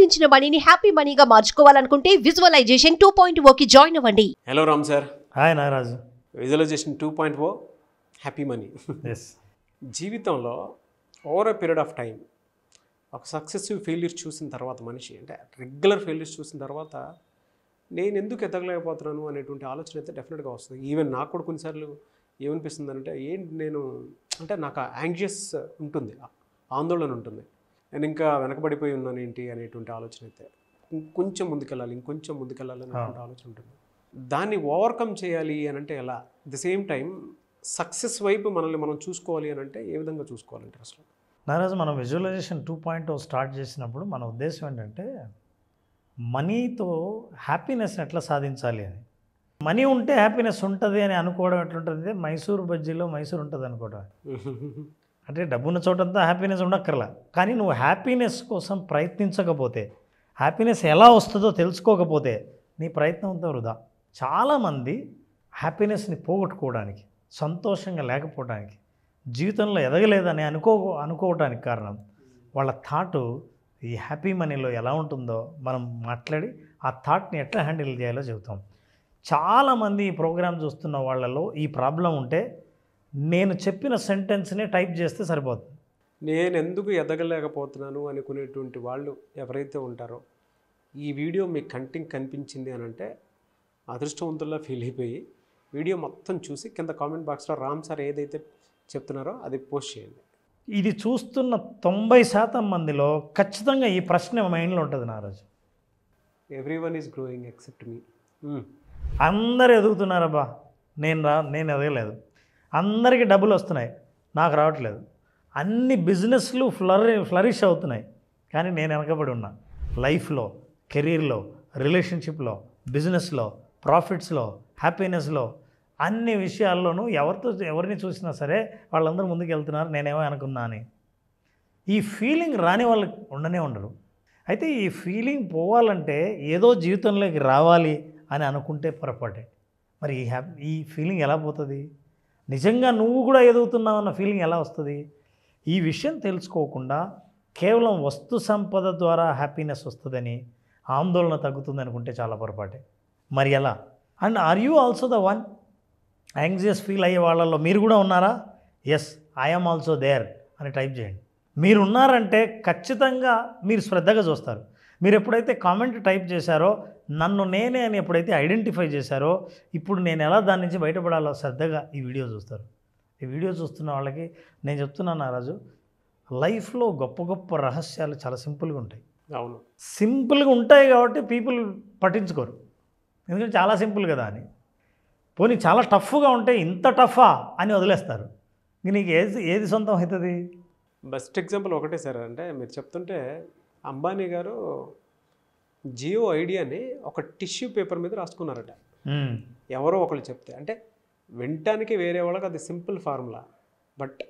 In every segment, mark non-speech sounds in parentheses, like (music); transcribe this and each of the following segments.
సంపాదించిన మనీని హ్యాపీ మనీగా మార్చుకోవాలనుకుంటే విజువలైజేషన్ టూ పాయింట్ ఓకి జాయిన్ అవ్వండి hello Ram sir hi Nagaraju visualization two point O happy money జీవితంలో over a period of time ఒక సక్సెసివ్ ఫెయిల్యూర్ చూసిన తర్వాత మనిషి అంటే రెగ్యులర్ ఫెయిల్యూర్స్ చూసిన తర్వాత నేను ఎందుకు ఎదగలేకపోతున్నాను అనేటువంటి ఆలోచన అయితే డెఫినెట్గా వస్తుంది ఈవెన్ నాకు కూడా కొన్నిసార్లు ఏమనిపిస్తుంది అంటే ఏంటి నేను అంటే నాకు యాంగ్జియస్ ఉంటుంది ఆందోళన ఉంటుంది నేను ఇంకా వెనకబడిపోయి ఉన్నాను ఏంటి అనేటువంటి ఆలోచన అయితే కొంచెం ముందుకెళ్ళాలి ఇంకొంచెం ముందుకెళ్ళాలి అనేటువంటి ఆలోచన ఉంటుంది దాన్ని ఓవర్కమ్ చేయాలి అని అంటే ఎలా ద సేమ్ టైం సక్సెస్ వైపు మనల్ని మనం చూసుకోవాలి అని అంటే ఏ విధంగా చూసుకోవాలంటే అసలు నాగరాజు మనం విజువలైజేషన్ టూ పాయింట్ స్టార్ట్ చేసినప్పుడు మన ఉద్దేశం ఏంటంటే మనీతో హ్యాపీనెస్ ఎట్లా సాధించాలి అని మనీ ఉంటే హ్యాపీనెస్ ఉంటుంది అని అనుకోవడం ఎట్లుంటుంది మైసూర్ బజ్జీలో మైసూర్ ఉంటుంది అనుకోవడం (laughs) అంటే డబ్బున్న చోటంతా హ్యాపీనెస్ ఉండక్కర్లా కానీ నువ్వు హ్యాపీనెస్ కోసం ప్రయత్నించకపోతే హ్యాపీనెస్ ఎలా వస్తుందో తెలుసుకోకపోతే నీ ప్రయత్నం అంతా వృధా చాలామంది హ్యాపీనెస్ని పోగొట్టుకోవడానికి సంతోషంగా లేకపోవడానికి జీవితంలో ఎదగలేదని అనుకో అనుకోవడానికి కారణం వాళ్ళ థాటు ఈ హ్యాపీ మనీలో ఎలా ఉంటుందో మనం మాట్లాడి ఆ థాట్ని ఎట్లా హ్యాండిల్ చేయాలో చెబుతాం చాలామంది ఈ ప్రోగ్రామ్ చూస్తున్న వాళ్ళలో ఈ ప్రాబ్లం ఉంటే నేను చెప్పిన సెంటెన్స్ని టైప్ చేస్తే సరిపోతుంది నేను ఎందుకు ఎదగలేకపోతున్నాను అనుకునేటువంటి వాళ్ళు ఎవరైతే ఉంటారో ఈ వీడియో మీ కంటింగ్ కనిపించింది అని అంటే అదృష్టవంతుల్లో ఫీల్ అయిపోయి వీడియో మొత్తం చూసి కింద కామెంట్ బాక్స్లో రామ్ సార్ ఏదైతే చెప్తున్నారో అది పోస్ట్ చేయండి ఇది చూస్తున్న తొంభై శాతం మందిలో ఖచ్చితంగా ఈ ప్రశ్న మైండ్లో ఉంటుంది Naraju every one is growing except me అందరు ఎదుగుతున్నారబ్బా నేను రా నేను ఎదగలేదు అందరికీ డబ్బులు వస్తున్నాయి నాకు రావట్లేదు అన్ని బిజినెస్లు ఫ్లరి ఫ్లరిష్ అవుతున్నాయి కానీ నేను వెనకబడి ఉన్నా లైఫ్లో కెరీర్లో రిలేషన్షిప్లో బిజినెస్లో ప్రాఫిట్స్లో హ్యాపీనెస్లో అన్ని విషయాల్లోనూ ఎవరితో ఎవరిని చూసినా సరే వాళ్ళందరూ ముందుకు వెళ్తున్నారు నేనేమో అనుకున్నా అని ఈ ఫీలింగ్ రాని వాళ్ళు ఉండనే ఉండరు అయితే ఈ ఫీలింగ్ పోవాలంటే ఏదో జీవితంలోకి రావాలి అని అనుకుంటే పొరపాటే మరి ఈ హ్యాపీ ఈ ఫీలింగ్ ఎలా పోతుంది నిజంగా నువ్వు కూడా ఎదుగుతున్నావు అన్న ఫీలింగ్ ఎలా వస్తుంది ఈ విషయం తెలుసుకోకుండా కేవలం వస్తు సంపద ద్వారా హ్యాపీనెస్ వస్తుందని ఆందోళన తగ్గుతుంది అనుకుంటే చాలా పొరపాటే మరి ఎలా and are you also the one anxious feel అయ్యే వాళ్ళల్లో మీరు కూడా ఉన్నారా ఎస్ ఐఎమ్ ఆల్సో దేర్ అని టైప్ చేయండి మీరు ఉన్నారంటే ఖచ్చితంగా మీరు శ్రద్ధగా చూస్తారు మీరు ఎప్పుడైతే కామెంట్ టైప్ చేశారో నన్ను నేనే అని ఎప్పుడైతే ఐడెంటిఫై చేశారో ఇప్పుడు నేను ఎలా దాని నుంచి బయటపడాలో శ్రద్ధగా ఈ వీడియో చూస్తారు ఈ వీడియో చూస్తున్న వాళ్ళకి నేను చెప్తున్నాను రాజు లైఫ్లో గొప్ప గొప్ప రహస్యాలు చాలా సింపుల్గా ఉంటాయి అవును సింపుల్గా ఉంటాయి కాబట్టి పీపుల్ పట్టించుకోరు ఎందుకంటే చాలా సింపుల్ కదా అని పోనీ చాలా టఫ్గా ఉంటే ఇంత టఫా అని వదిలేస్తారు నీకు ఏది ఏది సొంతం అవుతుంది బెస్ట్ ఎగ్జాంపుల్ ఒకటే సార్ అంటే మీరు చెప్తుంటే అంబానీ గారు జియో ఐడియాని ఒక టిష్యూ పేపర్ మీద రాసుకున్నారట ఎవరో ఒకరు చెప్తే అంటే వినటానికి వేరే వాళ్ళకి అది సింపుల్ ఫార్ములా బట్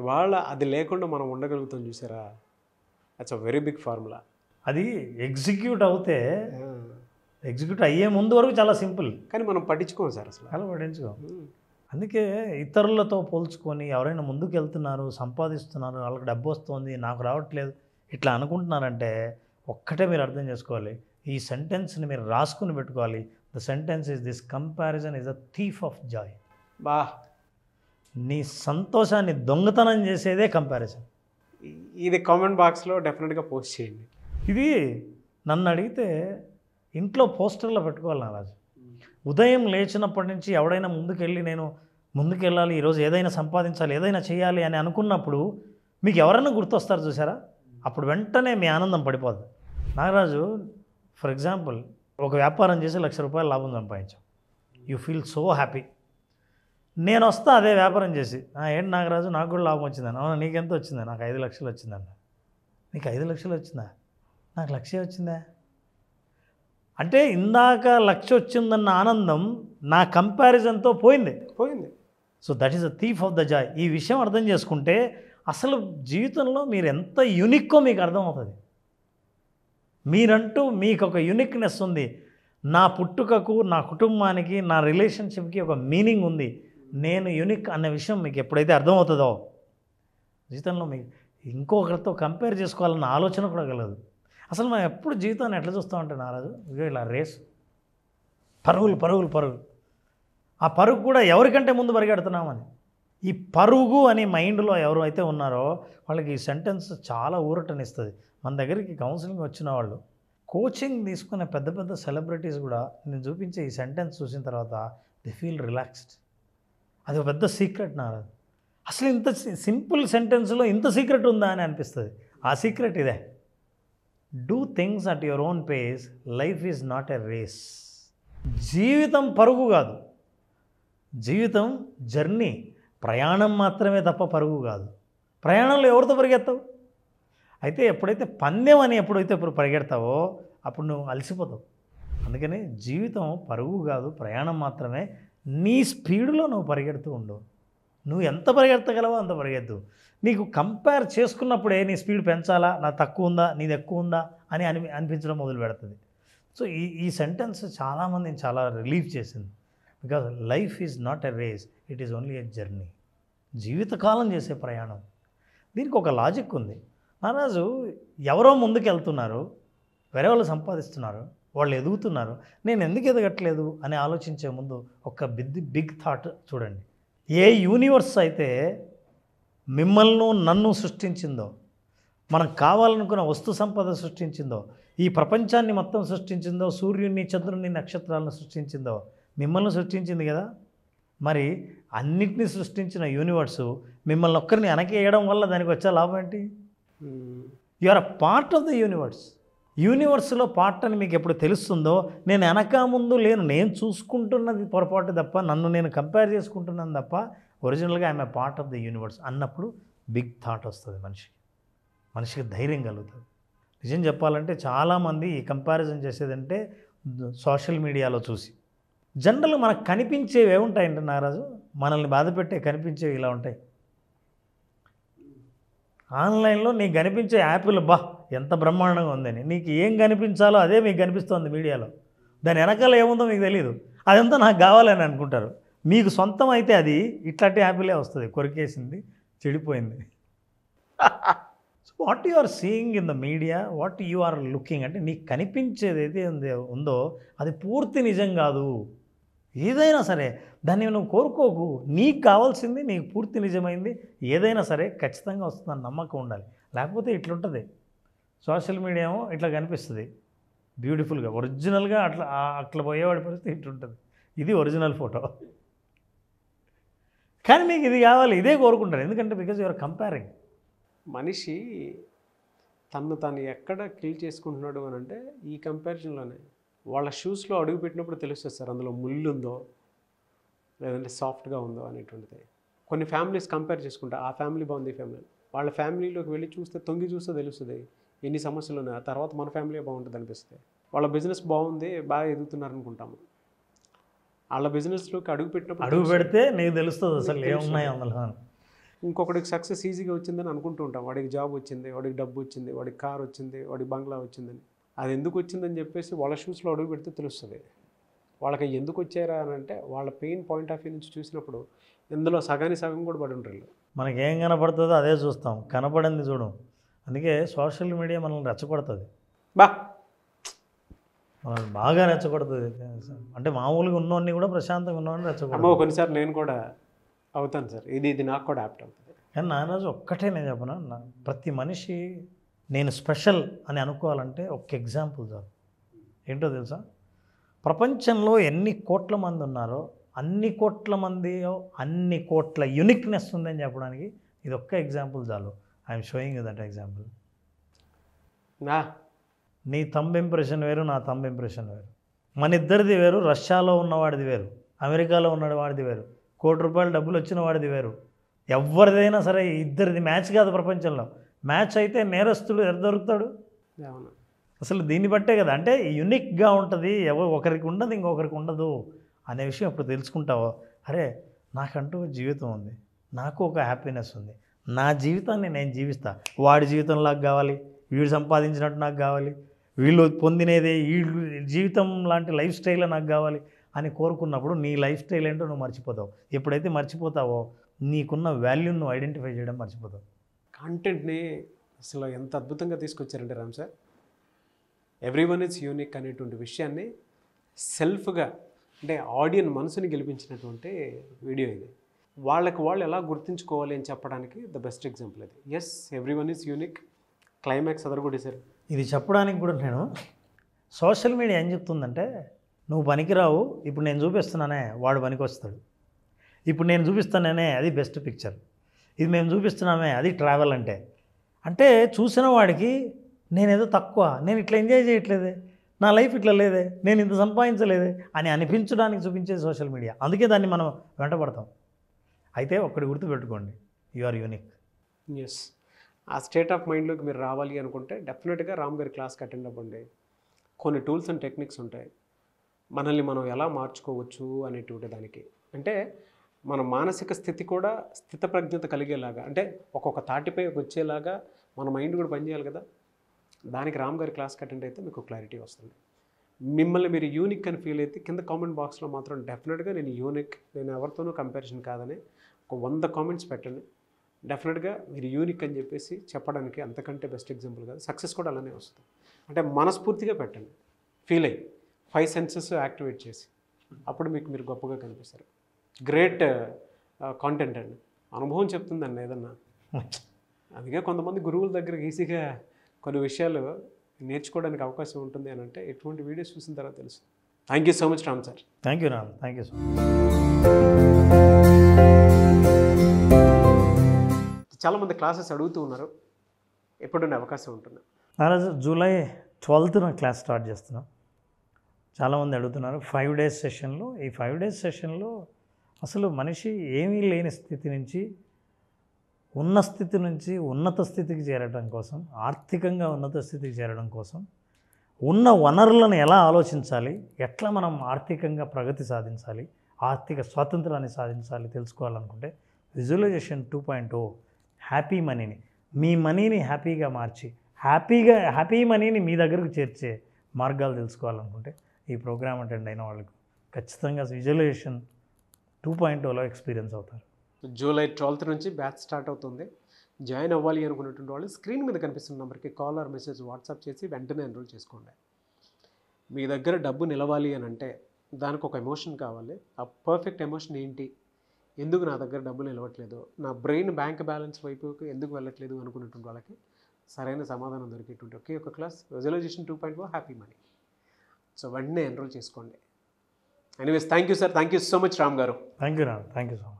ఇవాళ అది లేకుండా మనం ఉండగలుగుతాం చూసారా it's a very big formula అది ఎగ్జిక్యూట్ అవుతే ఎగ్జిక్యూట్ అయ్యే ముందు వరకు చాలా సింపుల్ కానీ మనం పట్టించుకోము సార్ అసలు అలా పట్టించుకోం అందుకే ఇతరులతో పోల్చుకొని ఎవరైనా ముందుకు వెళ్తున్నారు సంపాదిస్తున్నారు వాళ్ళకి డబ్బు వస్తుంది నాకు రావట్లేదు ఇట్లా అనుకుంటున్నారంటే ఒక్కటే మీరు అర్థం చేసుకోవాలి ఈ సెంటెన్స్ని మీరు రాసుకుని పెట్టుకోవాలి the sentence is this comparison is a thief of joy బా నీ సంతోషాన్ని దొంగతనం చేసేదే కంపారిజన్ ఇది కామెంట్ బాక్స్లో డెఫినెట్గా పోస్ట్ చేయండి ఇది నన్ను అడిగితే ఇంట్లో పోస్టర్లో పెట్టుకోవాలి రాజు ఉదయం లేచినప్పటి నుంచి ఎవడైనా ముందుకెళ్ళి నేను ముందుకెళ్ళాలి ఈరోజు ఏదైనా సంపాదించాలి ఏదైనా చేయాలి అని అనుకున్నప్పుడు మీకు ఎవరైనా గుర్తొస్తారు చూసారా అప్పుడు వెంటనే మీ ఆనందం పడిపోదు నాగరాజు ఫర్ ఎగ్జాంపుల్ ఒక వ్యాపారం చేసి లక్ష రూపాయలు లాభం సంపాదించాం యూ ఫీల్ సో హ్యాపీ నేను వస్తా అదే వ్యాపారం చేసి ఏంటి నాగరాజు నాకు కూడా లాభం వచ్చిందని అవునా నీకెంత వచ్చిందా నాకు ఐదు లక్షలు వచ్చిందన్న నీకు ఐదు లక్షలు వచ్చిందా నాకు లక్షే వచ్చిందా అంటే ఇందాక లక్ష వచ్చిందన్న ఆనందం నా కంపారిజన్తో పోయింది పోయింది so that is the thief of the joy ఈ విషయం అర్థం చేసుకుంటే అసలు జీవితంలో మీరు ఎంత యూనిక్కో మీకు అర్థమవుతుంది మీరంటూ మీకు ఒక యునిక్నెస్ ఉంది నా పుట్టుకకు నా కుటుంబానికి నా రిలేషన్షిప్కి ఒక మీనింగ్ ఉంది నేను యునిక్ అన్న విషయం మీకు ఎప్పుడైతే అర్థమవుతుందో జీవితంలో మీకు ఇంకొకరితో కంపేర్ చేసుకోవాలన్న ఆలోచన కూడా కలదు అసలు మనం ఎప్పుడు జీవితాన్ని ఎట్లా చూస్తామంటే ఉంటాం నారాజు ఇలా రేస్ పరుగులు పరుగులు పరుగులు ఆ పరుగు కూడా ఎవరికంటే ముందు పరిగెడుతున్నామని ఈ పరుగు అనే మైండ్లో ఎవరు అయితే ఉన్నారో వాళ్ళకి ఈ సెంటెన్స్ చాలా ఊరటనిస్తుంది మన దగ్గరికి కౌన్సిలింగ్ వచ్చిన వాళ్ళు కోచింగ్ తీసుకునే పెద్ద పెద్ద సెలబ్రిటీస్ కూడా నేను చూపించే ఈ సెంటెన్స్ చూసిన తర్వాత ది ఫీల్ రిలాక్స్డ్ అది ఒక పెద్ద సీక్రెట్ నారా అసలు ఇంత సింపుల్ సెంటెన్స్లో ఇంత సీక్రెట్ ఉందా అని అనిపిస్తుంది ఆ సీక్రెట్ ఇదే do things at your own pace life is not a race జీవితం పరుగు కాదు జీవితం జర్నీ ప్రయాణం మాత్రమే తప్ప పరుగు కాదు ప్రయాణంలో ఎవరితో పరిగెత్తావు అయితే ఎప్పుడైతే పందెం అని ఎప్పుడైతే ఇప్పుడు పరిగెడతావో అప్పుడు నువ్వు అలసిపోతావు అందుకని జీవితం పరుగు కాదు ప్రయాణం మాత్రమే నీ స్పీడ్లో నువ్వు పరిగెడుతూ ఉండు నువ్వు ఎంత పరిగెడతగలవో అంత పరిగెత్తు నీకు కంపేర్ చేసుకున్నప్పుడే నీ స్పీడ్ పెంచాలా నా తక్కువ ఉందా నీది ఎక్కువ ఉందా అని అని అనిపించడం మొదలు పెడుతుంది సో ఈ ఈ సెంటెన్స్ చాలామందిని చాలా రిలీఫ్ చేసింది because life is not a race it is only a journey జీవితకాలం చేసే ప్రయాణం దీనికి ఒక లాజిక్ ఉంది మహారాజు ఎవరో ముందుకెళ్తున్నారు వేరే వాళ్ళు సంపాదిస్తున్నారు వాళ్ళు ఎదుగుతున్నారు నేను ఎందుకు ఎదగట్లేదు అని ఆలోచించే ముందు ఒక బిద్ బిగ్ థాట్ చూడండి ఏ యూనివర్స్ అయితే మిమ్మల్ని నన్ను సృష్టించిందో మనం కావాలనుకున్న వస్తు సంపద సృష్టించిందో ఈ ప్రపంచాన్ని మొత్తం సృష్టించిందో సూర్యుడిని చంద్రుని నక్షత్రాలను సృష్టించిందో మిమ్మల్ని సృష్టించింది కదా మరి అన్నిటినీ సృష్టించిన యూనివర్సు మిమ్మల్ని ఒక్కరిని వేయడం వల్ల దానికి వచ్చే లాభం ఏంటి are a part of the universe యూనివర్స్లో పార్ట్ అని మీకు ఎప్పుడు తెలుస్తుందో నేను వెనక ముందు లేను నేను చూసుకుంటున్నది పొరపాటు తప్ప నన్ను నేను కంపేర్ చేసుకుంటున్నాను తప్ప ఒరిజినల్గా I'm a part of the universe అన్నప్పుడు బిగ్ థాట్ వస్తుంది మనిషికి మనిషికి ధైర్యం కలుగుతుంది నిజం చెప్పాలంటే చాలామంది ఈ కంపారిజన్ చేసేదంటే సోషల్ మీడియాలో చూసి జనరల్ మనకు కనిపించేవి ఏముంటాయంటే నారాజు మనల్ని బాధపెట్టే కనిపించేవి ఇలా ఉంటాయి ఆన్లైన్లో నీకు కనిపించే యాపిల్ బా ఎంత బ్రహ్మాండంగా ఉందని నీకు ఏం కనిపించాలో అదే మీకు కనిపిస్తుంది మీడియాలో దాని వెనకాల ఏముందో మీకు తెలియదు అదంతా నాకు కావాలని అనుకుంటారు మీకు సొంతం అయితే అది ఇట్లాంటి యాపిలే వస్తుంది కొరికేసింది చెడిపోయింది what you are seeing in the media what you are looking అంటే నీకు కనిపించేది ఏదైతే ఉందో అది పూర్తి నిజం కాదు ఏదైనా సరే దాన్ని నువ్వు కోరుకోకు నీకు కావాల్సింది నీకు పూర్తి నిజమైంది ఏదైనా సరే ఖచ్చితంగా వస్తుందని నమ్మకం ఉండాలి లేకపోతే ఇట్లుంటుంది సోషల్ మీడియా ఇట్లా కనిపిస్తుంది బ్యూటిఫుల్గా ఒరిజినల్గా అట్లా అట్లా పోయేవాడి పరిస్థితి ఇట్లుంటుంది ఇది ఒరిజినల్ ఫోటో కానీ మీకు ఇది కావాలి ఇదే కోరుకుంటారు ఎందుకంటే బికాజ్ యువర్ కంపేరింగ్ మనిషి తను తను ఎక్కడ కిల్ చేసుకుంటున్నాడు అని అంటే ఈ కంపారిజన్లోనే వాళ్ళ షూస్లో అడుగు పెట్టినప్పుడు తెలుస్తుంది సార్ అందులో ముళ్ళు ఉందో లేదంటే సాఫ్ట్గా ఉందో అనేటువంటిది కొన్ని ఫ్యామిలీస్ కంపేర్ చేసుకుంటా ఆ ఫ్యామిలీ బాగుంది ఫ్యామిలీ వాళ్ళ ఫ్యామిలీలోకి వెళ్ళి చూస్తే తొంగి చూస్తే తెలుస్తుంది ఎన్ని సమస్యలు ఉన్నాయి తర్వాత మన ఫ్యామిలీ బాగుంటుంది అనిపిస్తుంది వాళ్ళ బిజినెస్ బాగుంది బాగా ఎదుగుతున్నారు అనుకుంటాము వాళ్ళ బిజినెస్లోకి అడుగు పెట్టినప్పుడు అడుగు పెడితే నీకు తెలుస్తుంది అసలు ఏమున్నాయి అందులో ఇంకొకడికి సక్సెస్ ఈజీగా వచ్చిందని అనుకుంటూ ఉంటాం వాడికి జాబ్ వచ్చింది వాడికి డబ్బు వచ్చింది వాడికి కార్ వచ్చింది వాడికి బంగ్లా వచ్చిందని అది ఎందుకు వచ్చిందని చెప్పేసి వాళ్ళ షూస్లో అడుగు పెడితే తెలుస్తుంది వాళ్ళకి ఎందుకు వచ్చారా అని అంటే వాళ్ళ పెయిన్ పాయింట్ ఆఫ్ వ్యూ నుంచి చూసినప్పుడు ఇందులో సగాని సగం కూడా పడి ఉంటారు ఏం కనపడుతుందో అదే చూస్తాం కనపడింది చూడం అందుకే సోషల్ మీడియా మనల్ని రెచ్చగొడుతుంది బా మనల్ని బాగా రెచ్చగొడుతుంది అంటే మామూలుగా ఉన్నోడిని కూడా ప్రశాంతంగా ఉన్నవాడిని రెచ్చగొడతాం కొన్నిసార్లు నేను కూడా అవుతాను సార్ ఇది ఇది నాకు కూడా యాప్ట్ అవుతుంది కానీ నారాజు ఒక్కటే నేను చెప్పను ప్రతి మనిషి నేను స్పెషల్ అని అనుకోవాలంటే ఒక ఎగ్జాంపుల్ చాలు ఏంటో తెలుసా ప్రపంచంలో ఎన్ని కోట్ల మంది ఉన్నారో అన్ని కోట్ల మంది అన్ని కోట్ల యునిక్నెస్ ఉందని చెప్పడానికి ఇది ఒక్క ఎగ్జాంపుల్ చాలు I'm showing you that example నా నీ తంబ్ ఇంప్రెషన్ వేరు నా తంబ్ ఇంప్రెషన్ వేరు మన ఇద్దరిది వేరు రష్యాలో ఉన్నవాడిది వేరు అమెరికాలో ఉన్నవాడిది వేరు కోటి రూపాయలు డబ్బులు వచ్చిన వాడిది వేరు ఎవరిదైనా సరే ఇద్దరిది మ్యాచ్ కాదు ప్రపంచంలో మ్యాచ్ అయితే నేరస్తుడు ఎవరు దొరుకుతాడు అవును అసలు దీన్ని బట్టే కదా అంటే యునిక్గా ఉంటుంది ఎవరు ఒకరికి ఉండదు ఇంకొకరికి ఉండదు అనే విషయం అప్పుడు తెలుసుకుంటావు అరే నాకంటూ జీవితం ఉంది నాకు ఒక హ్యాపీనెస్ ఉంది నా జీవితాన్ని నేను జీవిస్తా వాడి జీవితం కావాలి వీడు సంపాదించినట్టు నాకు కావాలి వీళ్ళు పొందినదే వీళ్ళు జీవితం లాంటి లైఫ్ స్టైల్ నాకు కావాలి అని కోరుకున్నప్పుడు నీ లైఫ్ స్టైల్ ఏంటో నువ్వు మర్చిపోతావు ఎప్పుడైతే మర్చిపోతావో నీకున్న వాల్యూను నువ్వు ఐడెంటిఫై చేయడం మర్చిపోతావు కంటెంట్ని అసలు ఎంత అద్భుతంగా తీసుకొచ్చారంటే Ram sir every one is unique అనేటువంటి విషయాన్ని సెల్ఫ్గా అంటే ఆడియన్ మనసుని గెలిపించినటువంటి వీడియో ఇది వాళ్ళకి వాళ్ళు ఎలా గుర్తించుకోవాలి అని చెప్పడానికి ద బెస్ట్ ఎగ్జాంపుల్ అది is every one unique climax sir ఇది చెప్పడానికి కూడా నేను సోషల్ మీడియా ఏం చెప్తుందంటే నువ్వు పనికిరావు ఇప్పుడు నేను చూపిస్తున్నానే వాడు పనికి వస్తాడు ఇప్పుడు నేను చూపిస్తాననే అది బెస్ట్ పిక్చర్ ఇది మేము చూపిస్తున్నామే అది ట్రావెల్ అంటే అంటే చూసిన వాడికి నేనేదో తక్కువ నేను ఇట్లా ఎంజాయ్ చేయట్లేదే నా లైఫ్ ఇట్లా లేదే నేను ఇంత సంపాదించలేదే అని అనిపించడానికి చూపించేది సోషల్ మీడియా అందుకే దాన్ని మనం వెంటబడతాం అయితే ఒక్కడి గుర్తుపెట్టుకోండి you are unique as a state of మైండ్లోకి మీరు రావాలి అనుకుంటే డెఫినెట్గా రామ్ గారి క్లాస్కి అటెండ్ అవ్వండి కొన్ని టూల్స్ అండ్ టెక్నిక్స్ ఉంటాయి మనల్ని మనం ఎలా మార్చుకోవచ్చు అనేటువంటి దానికి అంటే మన మానసిక స్థితి కూడా స్థితప్రజ్ఞత కలిగేలాగా అంటే ఒక్కొక్క తాటిపై వచ్చేలాగా మన మైండ్ కూడా పనిచేయాలి కదా దానికి రామ్ గారి క్లాస్కి అటెండ్ అయితే మీకు క్లారిటీ వస్తుంది మిమ్మల్ని మీరు యూనిక్ అని ఫీల్ అయితే కింద కామెంట్ బాక్స్లో మాత్రం డెఫినెట్గా నేను యూనిక్ నేను ఎవరితోనూ కంపారిజన్ కాదని ఒక వంద కామెంట్స్ పెట్టండి డెఫినెట్గా మీరు యూనిక్ అని చెప్పేసి చెప్పడానికి అంతకంటే బెస్ట్ ఎగ్జాంపుల్ కాదు సక్సెస్ కూడా అలానే వస్తుంది అంటే మనస్ఫూర్తిగా పెట్టండి ఫీల్ అయ్యి ఫైవ్ సెన్సెస్ యాక్టివేట్ చేసి అప్పుడు మీకు మీరు గొప్పగా కనిపిస్తారు గ్రేట్ కాంటెంట్ uh, అండి అనుభవం చెప్తుందండి ఏదన్నా (laughs) అందుకే కొంతమంది గురువుల దగ్గర ఈజీగా కొన్ని విషయాలు నేర్చుకోవడానికి అవకాశం ఉంటుంది అని అంటే ఎటువంటి వీడియోస్ చూసిన తర్వాత తెలుసు thank you so much Ram sir thank you Ram thank you so much చాలామంది క్లాసెస్ అడుగుతూ ఉన్నారు ఎప్పుడున్న అవకాశం ఉంటుంది నారాజు జూలై ట్వెల్త్ నా క్లాస్ స్టార్ట్ చేస్తున్నాం చాలామంది అడుగుతున్నారు ఫైవ్ డేస్ సెషన్లో ఈ ఫైవ్ డేస్ సెషన్లో అసలు మనిషి ఏమీ లేని స్థితి నుంచి ఉన్న స్థితి నుంచి ఉన్నత స్థితికి చేరడం కోసం ఆర్థికంగా ఉన్నత స్థితికి చేరడం కోసం ఉన్న వనరులను ఎలా ఆలోచించాలి ఎట్లా మనం ఆర్థికంగా ప్రగతి సాధించాలి ఆర్థిక స్వాతంత్రాన్ని సాధించాలి తెలుసుకోవాలనుకుంటే visualization two point O happy మనీని మీ మనీని హ్యాపీగా మార్చి హ్యాపీగా హ్యాపీ మనీని మీ దగ్గరకు చేర్చే మార్గాలు తెలుసుకోవాలనుకుంటే ఈ ప్రోగ్రామ్ అటెండ్ అయిన వాళ్ళకు ఖచ్చితంగా విజువలైజేషన్ టూ పాయింట్ ఓలో ఎక్స్పీరియన్స్ అవుతారు జూలై ట్వెల్త్ నుంచి బ్యాచ్ స్టార్ట్ అవుతుంది జాయిన్ అవ్వాలి అనుకున్నటువంటి వాళ్ళు స్క్రీన్ మీద కనిపిస్తున్న నెంబర్కి కాల్ ఆర్ మెసేజ్ వాట్సాప్ చేసి వెంటనే ఎన్రోల్ చేసుకోండి మీ దగ్గర డబ్బు నిలవాలి అని అంటే దానికి ఒక ఎమోషన్ కావాలి ఆ పర్ఫెక్ట్ ఎమోషన్ ఏంటి ఎందుకు నా దగ్గర డబ్బు నిలవట్లేదు నా బ్రెయిన్ బ్యాంక్ బ్యాలెన్స్ వైపుకి ఎందుకు వెళ్ళట్లేదు అనుకున్నటువంటి వాళ్ళకి సరైన సమాధానం దొరికేటువంటి ఒకే ఒక class visualization two point happy money so వెంటనే ఎన్రోల్ చేసుకోండి anyways thank you sir thank you so much Ram garu thank you Ram thank you so much